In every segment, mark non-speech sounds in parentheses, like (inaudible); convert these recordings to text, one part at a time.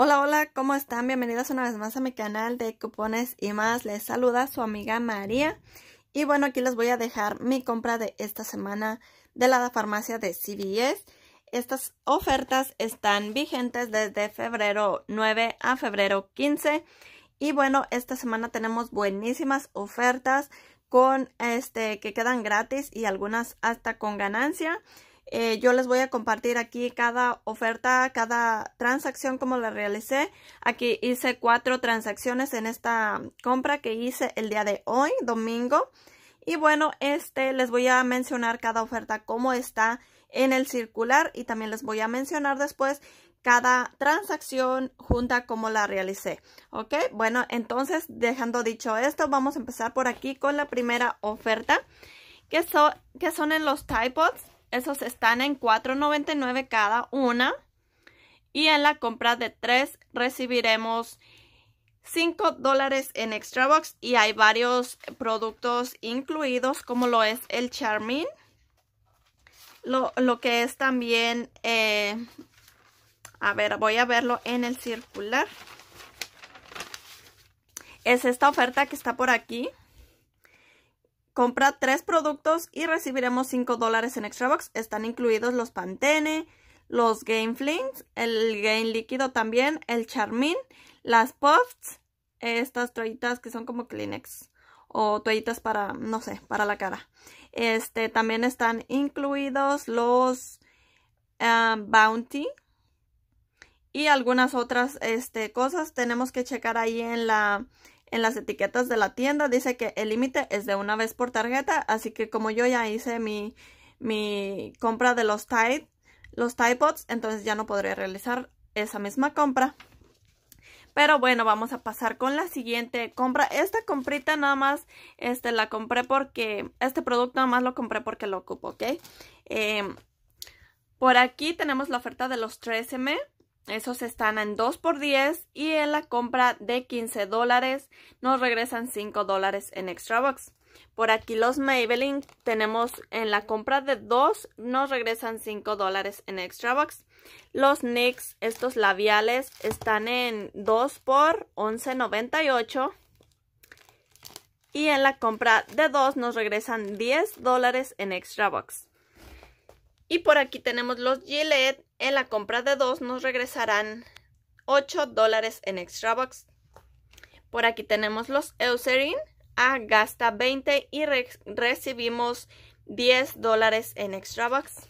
Hola, hola, ¿cómo están? Bienvenidos una vez más a mi canal de cupones y más. Les saluda su amiga María. Y bueno, aquí les voy a dejar mi compra de esta semana de la farmacia de CBS Estas ofertas están vigentes desde febrero 9 a febrero 15. Y bueno, esta semana tenemos buenísimas ofertas con este que quedan gratis y algunas hasta con ganancia. Eh, yo les voy a compartir aquí cada oferta, cada transacción como la realicé. Aquí hice cuatro transacciones en esta compra que hice el día de hoy, domingo. Y bueno, este les voy a mencionar cada oferta cómo está en el circular y también les voy a mencionar después cada transacción junta cómo la realicé. Ok, bueno, entonces dejando dicho esto, vamos a empezar por aquí con la primera oferta que, que son en los Pods? Esos están en $4.99 cada una. Y en la compra de tres recibiremos 5 dólares en Extra Box. Y hay varios productos incluidos como lo es el Charmin. Lo, que es también... Eh, a ver, voy a verlo en el circular. Es esta oferta que está por aquí. Compra tres productos y recibiremos 5 dólares en Extra Box. Están incluidos los Pantene, los Game Flings, el Game Líquido también, el Charmin, las Puffs, estas toallitas que son como Kleenex o toallitas para, no sé, para la cara. Este, también están incluidos los um, Bounty y algunas otras este, cosas. Tenemos que checar ahí en la en las etiquetas de la tienda dice que el límite es de una vez por tarjeta, así que como yo ya hice mi, mi compra de los Tide, los Tide Pods, entonces ya no podré realizar esa misma compra. Pero bueno, vamos a pasar con la siguiente compra. Esta comprita nada más, este, la compré porque, este producto nada más lo compré porque lo ocupo, ¿ok? Em, por aquí tenemos la oferta de los 3M. Esos están en 2 por 10 y en la compra de 15 dólares nos regresan 5 dólares en Extra box. Por aquí los Maybelline tenemos en la compra de 2 nos regresan 5 dólares en Extra box. Los NYX, estos labiales están en 2 por 11.98 y en la compra de 2 nos regresan 10 dólares en Extra box. Y por aquí tenemos los Gillette. En la compra de dos nos regresarán 8 dólares en extra box. Por aquí tenemos los Eucerin. A ah, gasta 20 y recibimos 10 dólares en extra box.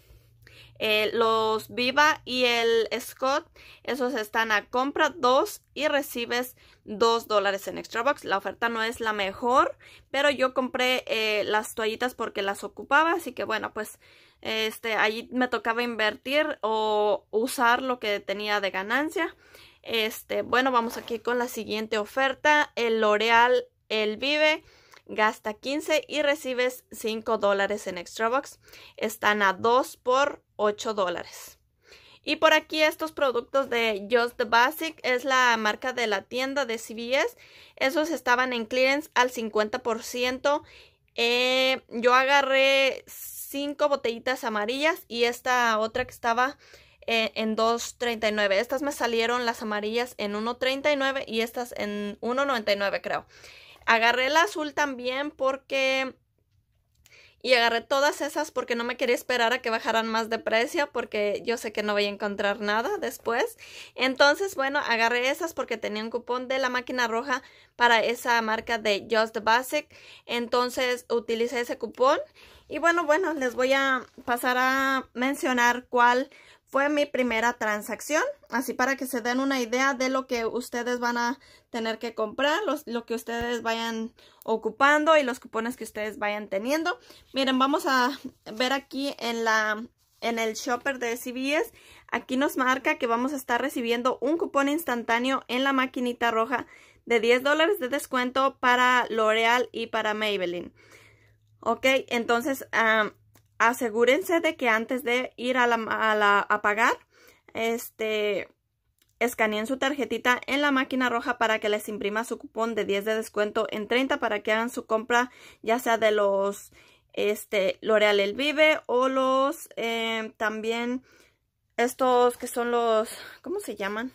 Eh, los Viva y el Scott, esos están a compra 2 y recibes 2 dólares en extra box. La oferta no es la mejor, pero yo compré eh, las toallitas porque las ocupaba, así que bueno, pues este, allí me tocaba invertir o usar lo que tenía de ganancia. Este, bueno, vamos aquí con la siguiente oferta. El L'Oreal El Vive gasta 15 y recibes 5 dólares en Extrabox. Están a 2 por 8 dólares. Y por aquí estos productos de Just the Basic es la marca de la tienda de CVS. Esos estaban en clearance al 50%. Eh, yo agarré cinco botellitas amarillas y esta otra que estaba en 2.39. Estas me salieron las amarillas en 1.39 y estas en 1.99 creo. Agarré la azul también porque... Y agarré todas esas porque no me quería esperar a que bajaran más de precio porque yo sé que no voy a encontrar nada después. Entonces, bueno, agarré esas porque tenía un cupón de la máquina roja para esa marca de Just Basic. Entonces, utilicé ese cupón y bueno, bueno, les voy a pasar a mencionar cuál fue mi primera transacción, así para que se den una idea de lo que ustedes van a tener que comprar, lo que ustedes vayan ocupando y los cupones que ustedes vayan teniendo. Miren, vamos a ver aquí en la en el shopper de CBS, aquí nos marca que vamos a estar recibiendo un cupón instantáneo en la maquinita roja de 10 dólares de descuento para L'Oreal y para Maybelline. Ok, entonces asegúrense de que antes de ir a, la, a, pagar, este, escaneen su tarjetita en la máquina roja para que les imprima su cupón de 10 de descuento en 30 para que hagan su compra ya sea de los este L'Oreal El Vive o los em, también estos que son los ¿cómo se llaman?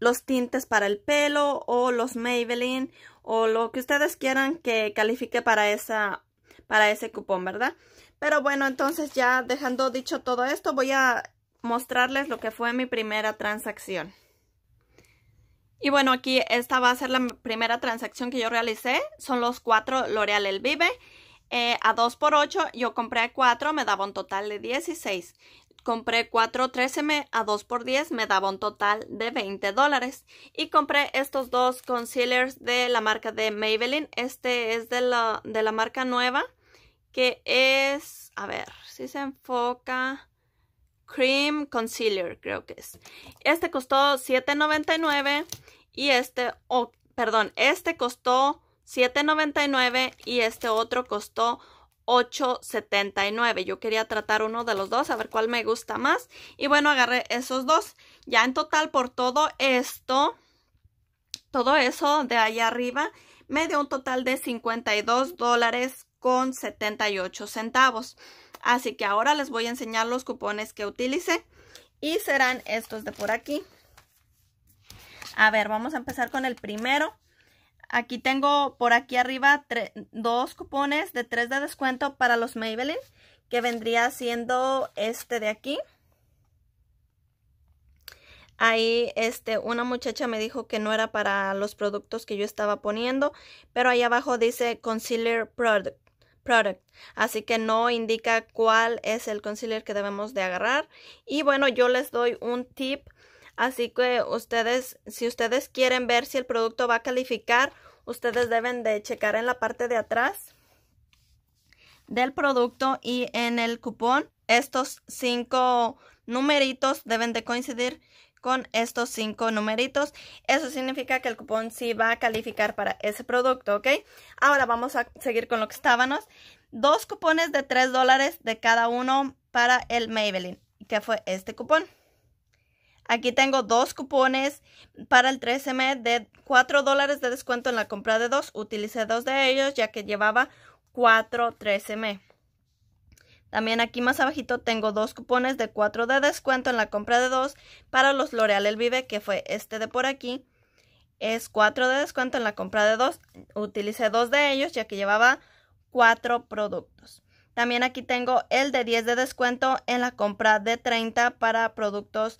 los tintes para el pelo o los Maybelline o lo que ustedes quieran que califique para, esa, para ese cupón, ¿verdad? Pero bueno, entonces ya dejando dicho todo esto, voy a mostrarles lo que fue mi primera transacción. Y bueno, aquí esta va a ser la primera transacción que yo realicé. Son los cuatro L'Oreal El Vive. Eh, a 2 por 8 yo compré 4, me daba un total de 16. Compré cuatro 13 a 2 x 10 me daba un total de 20 dólares. Y compré estos dos concealers de la marca de Maybelline. Este es de la, de la marca nueva que es, a ver, si se enfoca, Cream Concealer creo que es. Este costó $7.99 y este, oh, perdón, este costó $7.99 y este otro costó 8.79. Yo quería tratar uno de los dos, a ver cuál me gusta más. Y bueno, agarré esos dos. Ya en total por todo esto, todo eso de allá arriba, me dio un total de 52 dólares con 78 centavos. Así que ahora les voy a enseñar los cupones que utilicé y serán estos de por aquí. A ver, vamos a empezar con el primero. Aquí tengo por aquí arriba dos cupones de 3 de descuento para los Maybelline, que vendría siendo este de aquí. Ahí este, una muchacha me dijo que no era para los productos que yo estaba poniendo, pero ahí abajo dice Concealer Product. Product. Así que no indica cuál es el concealer que debemos de agarrar. Y bueno, yo les doy un tip Así que ustedes, si ustedes quieren ver si el producto va a calificar, ustedes deben de checar en la parte de atrás del producto y en el cupón. Estos cinco numeritos deben de coincidir con estos cinco numeritos. Eso significa que el cupón sí va a calificar para ese producto, ¿ok? Ahora vamos a seguir con lo que estábamos. Dos cupones de 3 dólares de cada uno para el Maybelline, que fue este cupón. Aquí tengo dos cupones para el 13M de 4 dólares de descuento en la compra de dos. Utilicé dos de ellos ya que llevaba 4 13M. También aquí más abajito tengo dos cupones de 4 de descuento en la compra de dos para los L'Oreal El Vive, que fue este de por aquí. Es 4 de descuento en la compra de dos. Utilicé dos de ellos ya que llevaba 4 productos. También aquí tengo el de 10 de descuento en la compra de 30 para productos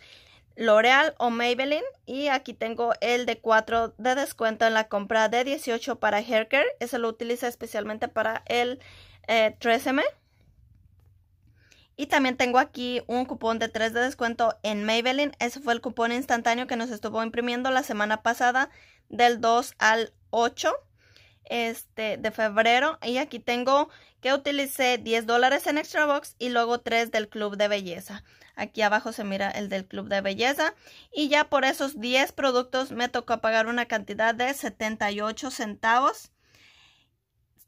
L'Oreal o Maybelline. Y aquí tengo el de 4 de descuento en la compra de 18 para Haircare. Ese lo utiliza especialmente para el eh, m Y también tengo aquí un cupón de 3 de descuento en Maybelline. Ese fue el cupón instantáneo que nos estuvo imprimiendo la semana pasada del 2 al 8 este, de febrero. Y aquí tengo que utilicé 10 dólares en Extra Box y luego 3 del Club de Belleza. Aquí abajo se mira el del Club de Belleza. Y ya por esos 10 productos me tocó pagar una cantidad de 78 centavos.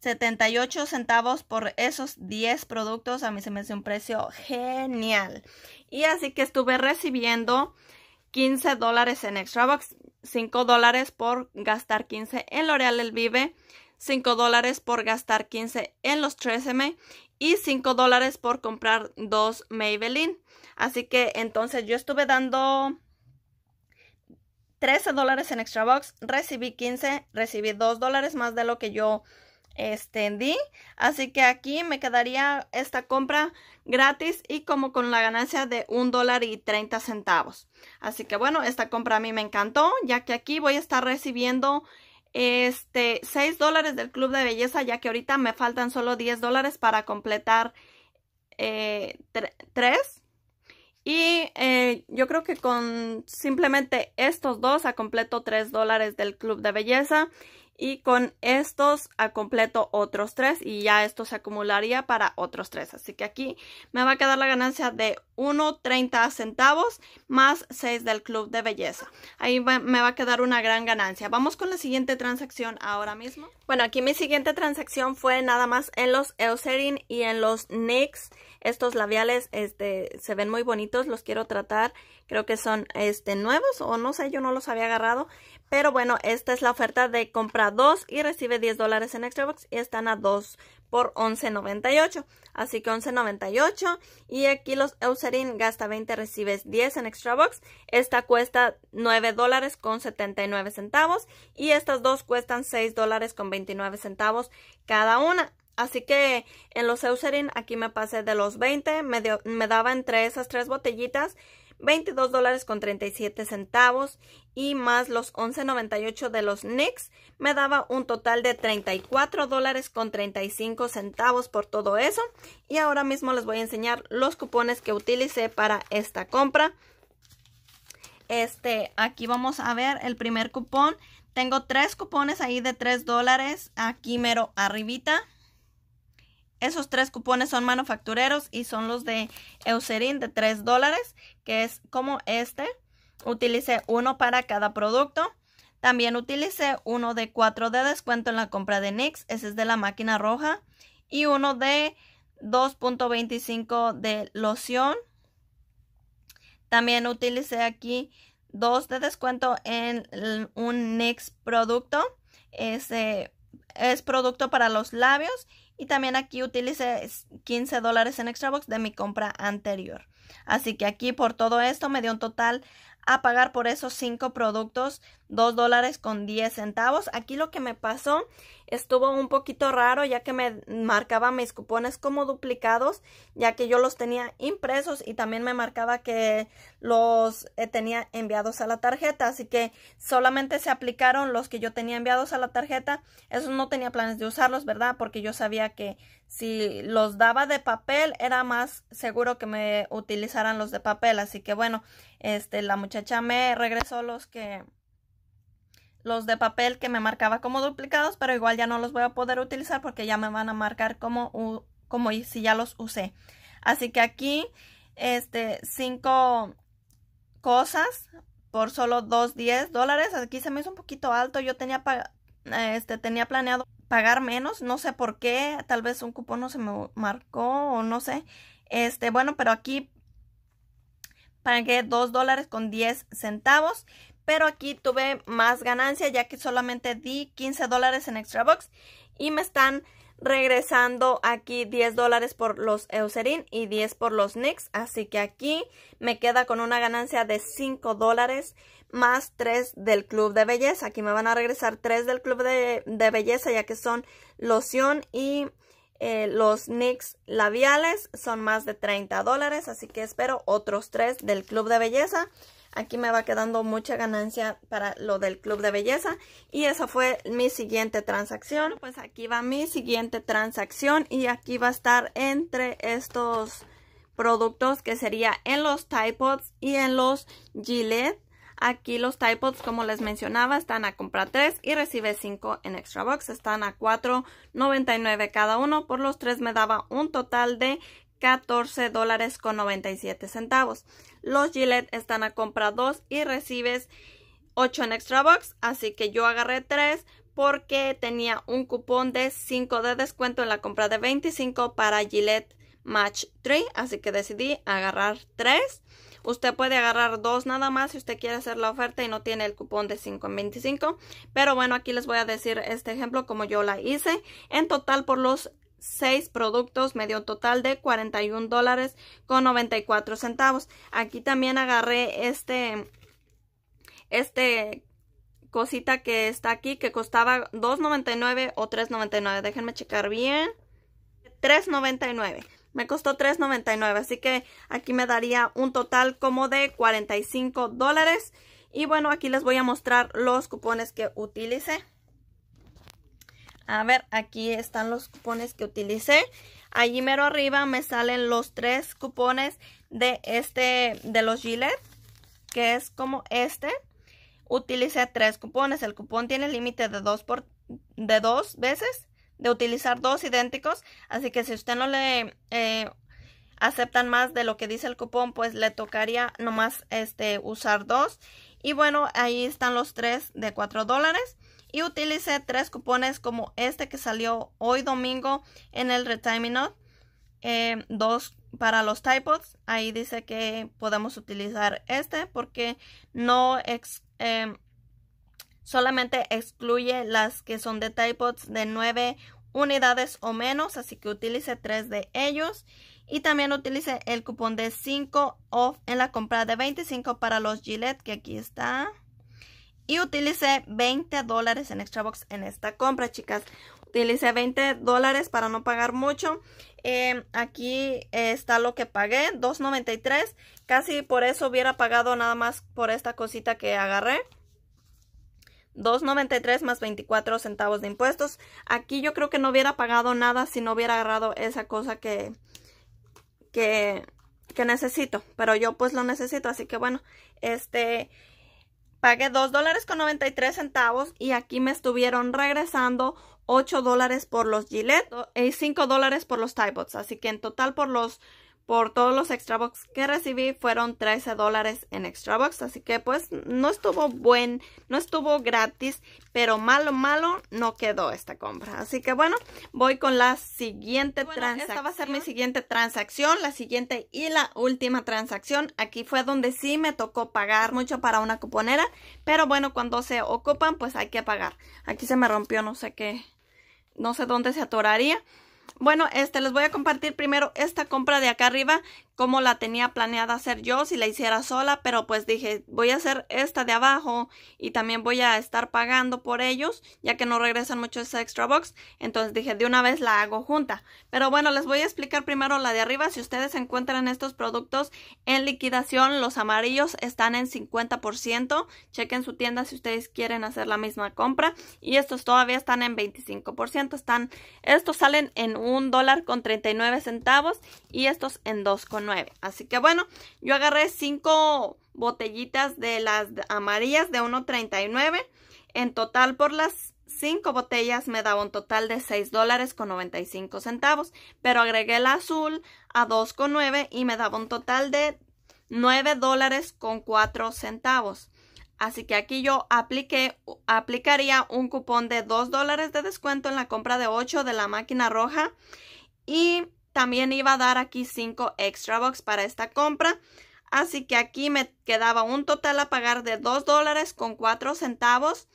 78 centavos por esos 10 productos. A mí se me hace un precio genial. Y así que estuve recibiendo 15 dólares en extrabox 5 dólares por gastar 15 en L'Oreal El Vive, 5 dólares por gastar 15 en los 13 m y 5 dólares por comprar dos Maybelline. Así que entonces yo estuve dando 13 dólares en Extra recibí 15, recibí 2 dólares más de lo que yo extendí. Así que aquí me quedaría esta compra gratis y como con la ganancia de un dólar y 30 centavos. Así que bueno, esta compra a mí me encantó, ya que aquí voy a estar recibiendo este 6 dólares del club de belleza, ya que ahorita me faltan solo 10 dólares para completar eh, tres. 3. Y eh, yo creo que con simplemente estos dos a completo 3 dólares del club de belleza y con estos a ah, completo otros tres y ya esto se acumularía para otros tres así que aquí me va a quedar la ganancia de 1.30 centavos más 6 del club de belleza ahí me va a quedar una gran ganancia vamos con la siguiente transacción ahora mismo bueno aquí mi siguiente transacción fue nada más en los Eucerin y en los NYX estos labiales este, se ven muy bonitos, los quiero tratar. Creo que son este, nuevos o no sé, yo no los había agarrado. Pero bueno, esta es la oferta de compra 2 y recibe 10 dólares en Extra Box y están a 2 por 11.98. Así que 11.98 y aquí los Eucerin gasta 20, recibes 10 en Extra Box. Esta cuesta 9 dólares con 79 centavos y estas dos cuestan 6 dólares con 29 centavos cada una. Así que en los Eucerin aquí me pasé de los 20, me, me daba entre esas tres botellitas 22 dólares con 37 centavos y más los 11.98 de los NYX me daba un total de 34 dólares con 35 centavos por todo eso y ahora mismo les voy a enseñar los cupones que utilicé para esta compra este aquí vamos a ver el primer cupón tengo tres cupones ahí de 3 dólares aquí mero arribita esos tres cupones son manufactureros y son los de Eucerin de 3 dólares, que es como este. Utilicé uno para cada producto. También utilicé uno de 4 de descuento en la compra de NYX, ese es de la máquina roja. Y uno de 2.25 de loción. También utilicé aquí 2 de descuento en un NYX producto. Ese es producto para los labios y también aquí utilicé 15 dólares en extra box de mi compra anterior. Así que aquí por todo esto me dio un total a pagar por esos 5 productos 2 dólares con 10 centavos. Aquí lo que me pasó estuvo un poquito raro ya que me marcaba mis cupones como duplicados ya que yo los tenía impresos y también me marcaba que los eh, tenía enviados a la tarjeta así que solamente se aplicaron los que yo tenía enviados a la tarjeta esos no tenía planes de usarlos verdad porque yo sabía que si los daba de papel era más seguro que me utilizaran los de papel así que bueno este la muchacha me regresó los que los de papel que me marcaba como duplicados, pero igual ya no los voy a poder utilizar porque ya me van a marcar como, como si ya los usé. Así que aquí, este, cinco cosas por solo 210 dólares. Aquí se me hizo un poquito alto. Yo tenía, este, tenía planeado pagar menos. No sé por qué. Tal vez un cupón no se me marcó o no sé. Este, bueno, pero aquí pagué dos dólares con 10 centavos pero aquí tuve más ganancia ya que solamente di 15 dólares en extra box y me están regresando aquí 10 dólares por los Eucerin y 10 por los NYX. Así que aquí me queda con una ganancia de 5 dólares más 3 del Club de Belleza. Aquí me van a regresar 3 del Club de, Belleza ya que son loción y eh, los NYX labiales. Son más de 30 dólares. Así que espero otros 3 del Club de Belleza. Aquí me va quedando mucha ganancia para lo del club de belleza. Y esa fue mi siguiente transacción. Pues aquí va mi siguiente transacción. Y aquí va a estar entre estos productos que sería en los Tide y en los Gillette. Aquí los Tide como les mencionaba, están a compra 3 y recibe 5 en Extra Box. Están a $4.99 cada uno. Por los tres me daba un total de $14.97 dólares con centavos los Gillette están a compra 2 y recibes 8 en Extra Box. Así que yo agarré 3 porque tenía un cupón de 5 de descuento en la compra de 25 para Gillette Match 3. Así que decidí agarrar 3. Usted puede agarrar 2 nada más si usted quiere hacer la oferta y no tiene el cupón de 5 en 25. Pero bueno, aquí les voy a decir este ejemplo como yo la hice. En total por los 6 productos me dio un total de 41 dólares con 94 centavos. Aquí también agarré este, este cosita que está aquí que costaba 2.99 o 3.99. Déjenme checar bien. 3.99. Me costó 3.99, así que aquí me daría un total como de 45 dólares. Y bueno, aquí les voy a mostrar los cupones que utilicé. A ver, aquí están los cupones que utilicé. Allí mero arriba me salen los tres cupones de este, de los Gillette, que es como este. Utilicé tres cupones. El cupón tiene límite de dos por, de veces, de utilizar dos idénticos. Así que si usted no le eh, aceptan más de lo que dice el cupón, pues le tocaría nomás este, usar dos. Y bueno, ahí están los tres de cuatro dólares y utilicé tres cupones como este que salió hoy domingo en el retime eh, dos para los typos. Ahí dice que podemos utilizar este porque no em, solamente excluye las que son de typos de 9 unidades o menos. Así que utilice tres de ellos. Y también utilice el cupón de 5 off en la compra de 25 para los Gillette que aquí está. Y utilicé 20 dólares en Extra Box en esta compra, chicas. Utilicé 20 dólares para no pagar mucho. Em, aquí está lo que pagué, 2.93. Casi por eso hubiera pagado nada más por esta cosita que agarré. 2.93 más 24 centavos de impuestos. Aquí yo creo que no hubiera pagado nada si no hubiera agarrado esa cosa que, que, que necesito. Pero yo pues lo necesito, así que bueno, este... Pagué 2 dólares con 93 centavos y aquí me estuvieron regresando 8 dólares por los gilets y eh, 5 dólares por los Tybots. Así que en total por los por todos los extra box que recibí fueron 13 dólares en extra box así que pues no estuvo buen no estuvo gratis pero malo malo no quedó esta compra así que bueno voy con la siguiente transacción esta va a ser mi siguiente transacción la siguiente y la última transacción aquí fue donde sí me tocó pagar mucho para una cuponera pero bueno cuando se ocupan pues hay que pagar aquí se me rompió no sé qué no sé dónde se atoraría bueno, este, les voy a compartir primero esta compra de acá arriba como la tenía planeada hacer yo si la hiciera sola, pero pues dije, voy a hacer esta de abajo y también voy a estar pagando por ellos, ya que no regresan mucho esa extra box, entonces dije, de una vez la hago junta. Pero bueno, les voy a explicar primero la de arriba, si ustedes encuentran estos productos en liquidación, los amarillos están en 50%, chequen su tienda si ustedes quieren hacer la misma compra y estos todavía están en 25%, están estos salen en un dólar con 39 centavos y estos en dos con 9. Así que bueno, yo agarré 5 botellitas de las amarillas de 1.39. En total por las 5 botellas me daba un total de 6 dólares con 95 centavos. Pero agregué la azul a 2.9 y me daba un total de 9 dólares con 4 centavos. Así que aquí yo apliqué, aplicaría un cupón de 2 dólares de descuento en la compra de 8 de la máquina roja y también iba a dar aquí 5 extra bucks para esta compra. Así que aquí me quedaba un total a pagar de 2 dólares con 4 centavos.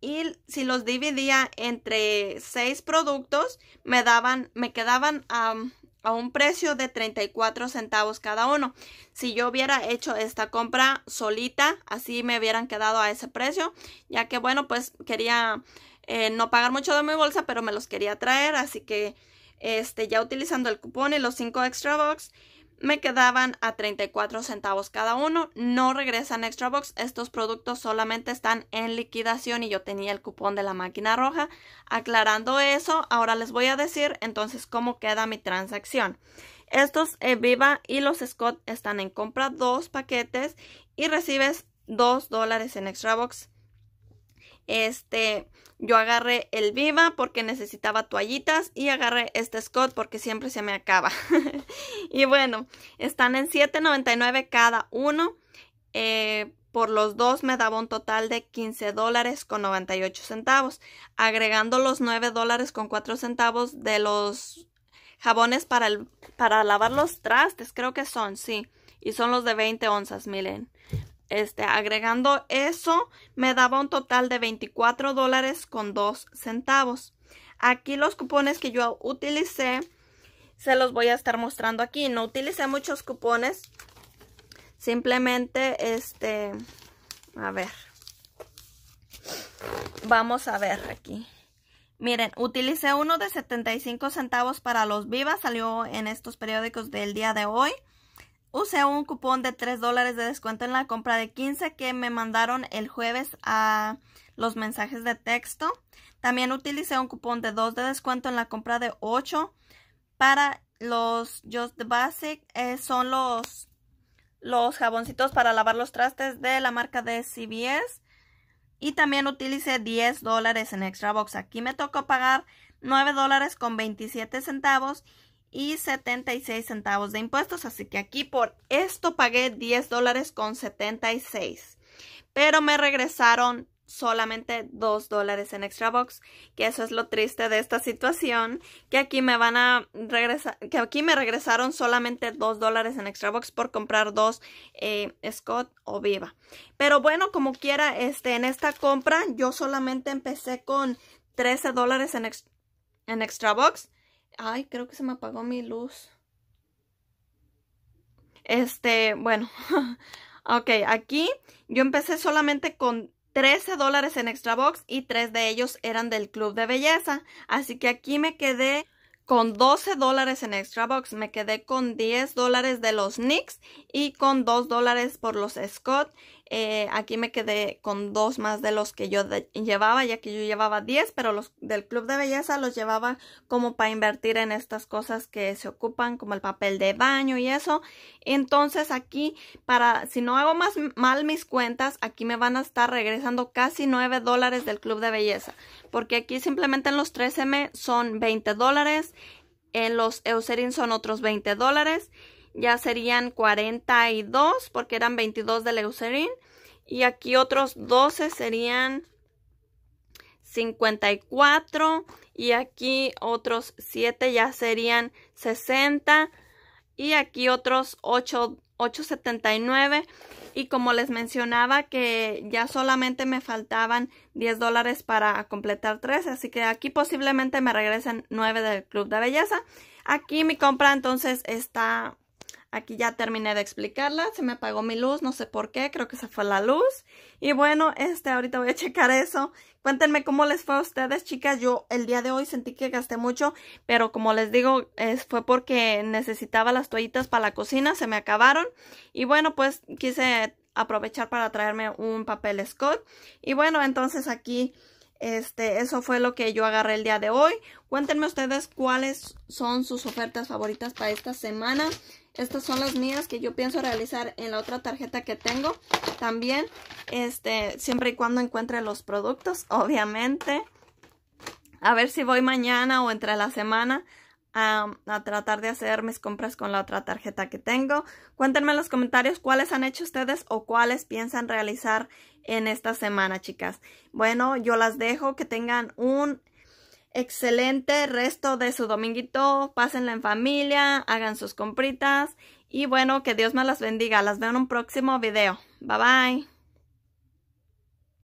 Y si los dividía entre 6 productos, me daban, me quedaban a a un precio de 34 centavos cada uno. Si yo hubiera hecho esta compra solita, así me hubieran quedado a ese precio, ya que bueno, pues quería eh, no pagar mucho de mi bolsa, pero me los quería traer, así que este, ya utilizando el cupón y los 5 extra box, me quedaban a 34 centavos cada uno. No regresan extra box. Estos productos solamente están en liquidación y yo tenía el cupón de la máquina roja. Aclarando eso, ahora les voy a decir entonces cómo queda mi transacción. Estos eh, Viva y los Scott están en compra dos paquetes y recibes 2 dólares en extra box. Este, yo agarré el Viva porque necesitaba toallitas y agarré este Scott porque siempre se me acaba. (laughs) y bueno, están en $7.99 cada uno. Eh, por los dos me daba un total de 15 dólares con 98 centavos, agregando los 9 dólares con centavos de los jabones para, para lavar los trastes, creo que son, sí, y son los de 20 onzas, miren este, agregando eso me daba un total de 24 dólares con 2 centavos. Aquí los cupones que yo utilicé se los voy a estar mostrando aquí. No utilicé muchos cupones. Simplemente, este, a ver. Vamos a ver aquí. Miren, utilicé uno de 75 centavos para los vivas. Salió en estos periódicos del día de hoy usé un cupón de 3 dólares de descuento en la compra de 15 que me mandaron el jueves a los mensajes de texto. También utilicé un cupón de 2 de descuento en la compra de 8 para los Just the Basic. Eh, son los, los jaboncitos para lavar los trastes de la marca de CBS. Y también utilicé 10 dólares en Extra Box. Aquí me tocó pagar 9 dólares con 27 centavos y 76 centavos de impuestos. Así que aquí por esto pagué 10 dólares con 76. Pero me regresaron solamente 2 dólares en extra box. Que eso es lo triste de esta situación. Que aquí me van a regresar. Que aquí me regresaron solamente 2 dólares en extra box por comprar dos eh, Scott o Viva. Pero bueno, como quiera, este, en esta compra yo solamente empecé con 13 dólares en, en extra box Ay, creo que se me apagó mi luz. Este, bueno. (laughs) ok, aquí yo empecé solamente con 13 dólares en Extra Box y 3 de ellos eran del Club de Belleza. Así que aquí me quedé con 12 dólares en Extra Box. Me quedé con 10 dólares de los Knicks y con 2 dólares por los Scott eh, aquí me quedé con dos más de los que yo llevaba, ya que yo llevaba 10, pero los del club de belleza los llevaba como para invertir en estas cosas que se ocupan, como el papel de baño y eso. Entonces aquí, para si no hago más mal mis cuentas, aquí me van a estar regresando casi 9 dólares del club de belleza, porque aquí simplemente en los 3M son 20 dólares, en los Eucerin son otros 20 dólares ya serían 42 porque eran 22 de leucerin y aquí otros 12 serían 54 y aquí otros 7 ya serían 60 y aquí otros 8, 8.79 y como les mencionaba que ya solamente me faltaban 10 dólares para completar 13. así que aquí posiblemente me regresen 9 del club de belleza aquí mi compra entonces está Aquí ya terminé de explicarla, se me apagó mi luz, no sé por qué, creo que se fue la luz. Y bueno, este, ahorita voy a (laughs) checar eso. Cuéntenme cómo les fue a ustedes, chicas. Yo el día de hoy sentí que gasté mucho, pero como les digo, fue porque necesitaba las toallitas para la cocina, se me acabaron. Y bueno, pues quise aprovechar para traerme un papel Scott. Y bueno, entonces aquí este, eso fue lo que yo agarré el día de hoy. Cuéntenme ustedes cuáles son sus ofertas favoritas para esta semana. Estas son las mías que yo pienso realizar en la otra tarjeta que tengo. También, este, siempre y cuando encuentre los productos, (laughs) obviamente. A ver si voy mañana o entre la semana a, tratar de hacer mis compras con la otra tarjeta que tengo. Cuéntenme en los comentarios cuáles han hecho ustedes o cuáles piensan realizar en esta semana, chicas. Bueno, yo las dejo. Que tengan un excelente resto de su dominguito. Pásenla en familia, hagan sus compritas. Y bueno, que Dios me las bendiga. Las veo en un próximo video. Bye bye.